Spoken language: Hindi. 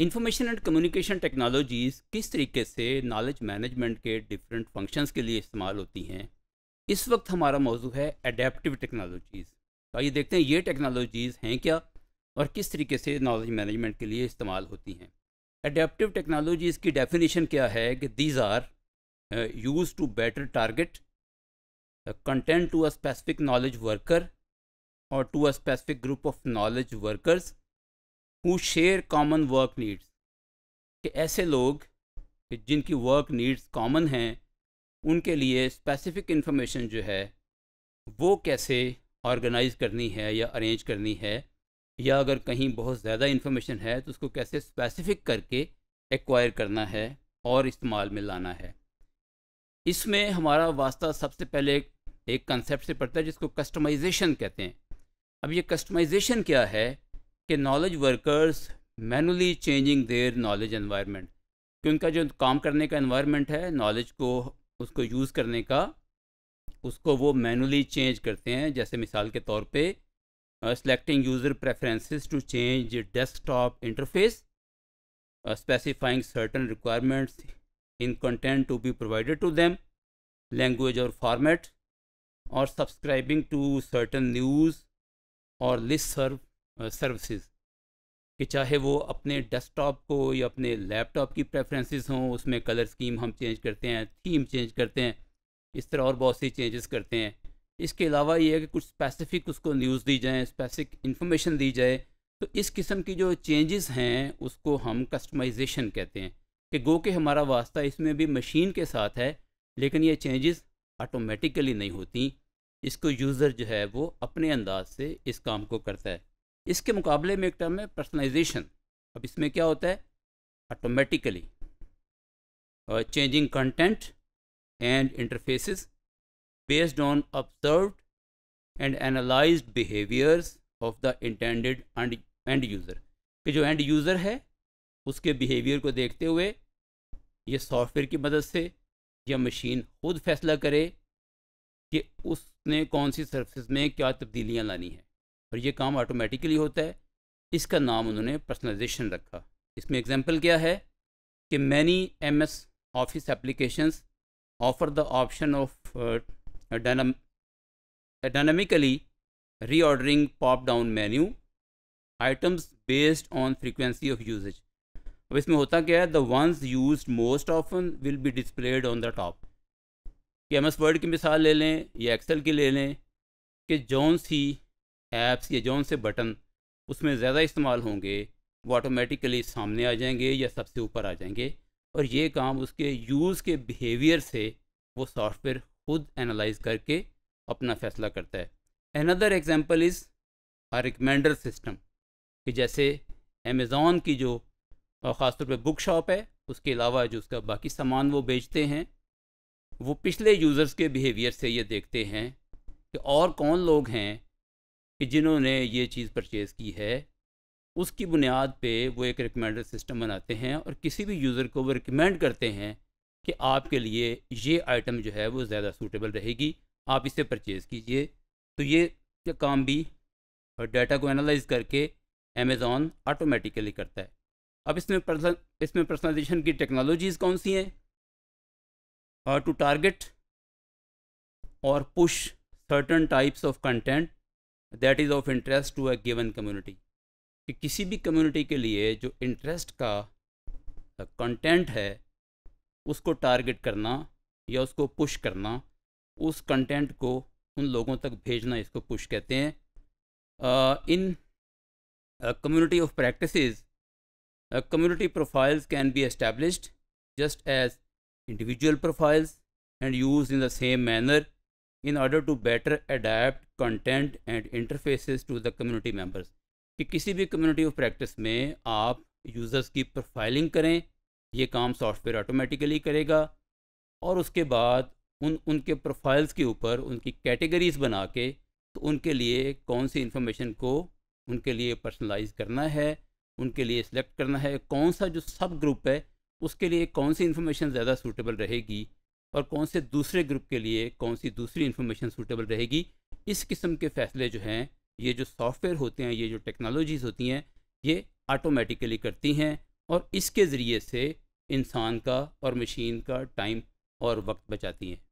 इंफॉर्मेशन एंड कम्युनिकेशन टेक्नोलॉजीज़ किस तरीके से नॉलेज मैनेजमेंट के डिफरेंट फंक्शंस के लिए इस्तेमाल होती हैं इस वक्त हमारा मौजू है अडेप्टिव टेक्नोलॉजीज़ तो आइए देखते हैं ये टेक्नोलॉजीज़ हैं क्या और किस तरीके से नॉलेज मैनेजमेंट के लिए इस्तेमाल होती हैं अडेप्टिव टेक्नोलॉजीज़ की डेफिनेशन क्या है कि these are used to better target content to a specific knowledge worker और to a specific group of knowledge workers who share common work needs कि ऐसे लोग कि जिनकी वर्क नीड्स कॉमन हैं उनके लिए स्पेसिफिक इन्फॉर्मेशन जो है वो कैसे ऑर्गेनाइज करनी है या अरेंज करनी है या अगर कहीं बहुत ज़्यादा इन्फॉर्मेशन है तो उसको कैसे स्पेसिफिक करके एक्वायर करना है और इस्तेमाल में लाना है इसमें हमारा वास्ता सबसे पहले एक कंसेप्ट से पड़ता है जिसको कस्टमाइजेशन कहते हैं अब ये कस्टमाइजेशन क्या है कि knowledge workers manually changing their knowledge environment कि उनका जो काम करने का एनवायरनमेंट है नॉलेज को उसको यूज़ करने का उसको वो मैनुअली चेंज करते हैं जैसे मिसाल के तौर पे selecting user preferences to change desktop interface specifying certain requirements in content to be provided to them language और फॉर्मेट और सब्सक्राइबिंग टू सर्टन न्यूज़ और लिस्ट सर्व सर्विसेज कि चाहे वो अपने डेस्कटॉप को या अपने लैपटॉप की प्रेफरेंसेस हों उसमें कलर स्कीम हम चेंज करते हैं थीम चेंज करते हैं इस तरह और बहुत सी चेंजेस करते हैं इसके अलावा ये है कि कुछ स्पेसिफिक उसको न्यूज़ दी जाए स्पेसिफिक इन्फॉर्मेशन दी जाए तो इस किस्म की जो चेंजेस हैं उसको हम कस्टमाइजेशन कहते हैं कि गो के हमारा वास्ता इसमें भी मशीन के साथ है लेकिन ये चेंजेस ऑटोमेटिकली नहीं होती इसको यूज़र जो है वो अपने अंदाज से इस काम को करता है इसके मुकाबले में एक टर्म है पर्सनलाइजेशन अब इसमें क्या होता है automatically changing content and interfaces based on observe and analyse behaviours of the intended end user कि जो एंड यूज़र है उसके बिहेवियर को देखते हुए ये सॉफ्टवेयर की मदद से या मशीन खुद फैसला करे कि उसने कौन सी सर्विस में क्या तब्दीलियाँ लानी है और ये काम ऑटोमेटिकली होता है इसका नाम उन्होंने पर्सनलाइजेशन रखा इसमें एग्जांपल क्या है कि many MS Office applications offer the option of dynamically reordering pop down menu items based on frequency of usage अब इसमें होता क्या है the ones used most often will be displayed on the top कि एम एस वर्ड की मिसाल ले लें या एक्सेल की ले लें कि जौन सी ऐप्स या जौन से बटन उसमें ज़्यादा इस्तेमाल होंगे वो ऑटोमेटिकली सामने आ जाएंगे या सबसे ऊपर आ जाएंगे और ये काम उसके यूज़ के बिहेवियर से वो सॉफ्टवेयर खुद एनालाइज करके अपना फैसला करता है another example is a recommender system कि जैसे अमेज़ोन की जो ख़ासतौर पे बुक शॉप है उसके अलावा जो उसका बाकी सामान वो बेचते हैं वो पिछले यूज़र्स के बिहेवियर से ये देखते हैं कि और कौन लोग हैं कि जिन्होंने ये चीज़ परचेज़ की है उसकी बुनियाद पे वो एक रिकमेंडर सिस्टम बनाते हैं और किसी भी यूज़र को वो रिकमेंड करते हैं कि आपके लिए ये आइटम जो है वो ज़्यादा सूटेबल रहेगी आप इसे परचेज़ कीजिए तो ये काम भी और डाटा को एनालाइज करके अमेज़ोन ऑटोमेटिकली करता है अब इसमें इसमें पर्सनलाइजेशन की टेक्नोलॉजीज़ कौन सी हैं और टू टारगेट और push certain types of content that is of interest to a given community कि किसी भी कम्युनिटी के लिए जो इंटरेस्ट का कंटेंट है उसको टारगेट करना या उसको पुश करना उस कंटेंट को उन लोगों तक भेजना इसको पुश कहते हैं in community of practices community profiles can be established just as individual profiles and use in the same manner in order to better adapt content and interfaces to the community members कि किसी भी कम्युनिटी ऑफ प्रैक्टिस में आप यूज़र्स की प्रोफाइलिंग करें ये काम सॉफ्टवेयर ऑटोमेटिकली करेगा और उसके बाद उन उनके प्रोफाइल्स के ऊपर उनकी कैटेगरीज बना के तो उनके लिए कौन सी इन्फॉर्मेशन को उनके लिए पर्सनलाइज करना है उनके लिए सिलेक्ट करना है कौन सा जो सब ग्रुप है उसके लिए कौन सी इन्फॉर्मेशन ज़्यादा सूटेबल रहेगी और कौन से दूसरे ग्रुप के लिए कौन सी दूसरी इन्फॉर्मेशन सूटेबल रहेगी इस किस्म के फैसले जो हैं ये जो सॉफ्टवेयर होते हैं ये जो टेक्नोलॉजीज़ होती हैं ये ऑटोमेटिकली करती हैं और इसके ज़रिए से इंसान का और मशीन का टाइम और वक्त बचाती हैं